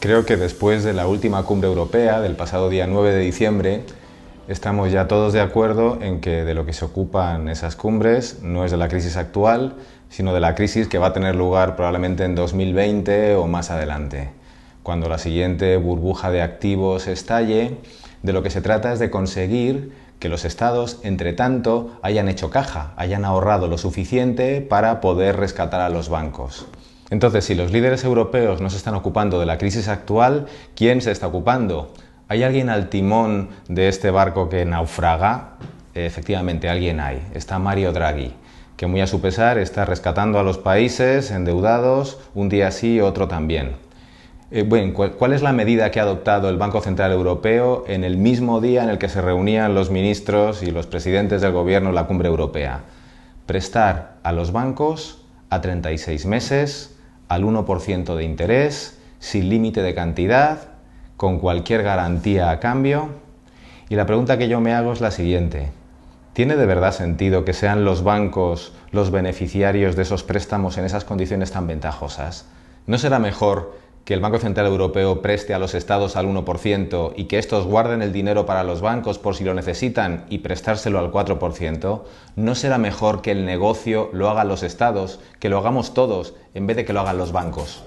Creo que después de la última cumbre europea del pasado día 9 de diciembre, estamos ya todos de acuerdo en que de lo que se ocupan esas cumbres no es de la crisis actual, sino de la crisis que va a tener lugar probablemente en 2020 o más adelante. Cuando la siguiente burbuja de activos estalle, de lo que se trata es de conseguir que los estados, entre tanto, hayan hecho caja, hayan ahorrado lo suficiente para poder rescatar a los bancos. Entonces, si los líderes europeos no se están ocupando de la crisis actual, ¿quién se está ocupando? ¿Hay alguien al timón de este barco que naufraga? Efectivamente, alguien hay. Está Mario Draghi, que muy a su pesar está rescatando a los países endeudados un día sí, otro también. Eh, bueno, ¿cuál es la medida que ha adoptado el Banco Central Europeo en el mismo día en el que se reunían los ministros y los presidentes del gobierno en la cumbre europea? Prestar a los bancos a 36 meses al 1% de interés, sin límite de cantidad, con cualquier garantía a cambio. Y la pregunta que yo me hago es la siguiente. ¿Tiene de verdad sentido que sean los bancos los beneficiarios de esos préstamos en esas condiciones tan ventajosas? ¿No será mejor que el Banco Central Europeo preste a los estados al 1% y que estos guarden el dinero para los bancos por si lo necesitan y prestárselo al 4%, ¿no será mejor que el negocio lo hagan los estados, que lo hagamos todos, en vez de que lo hagan los bancos?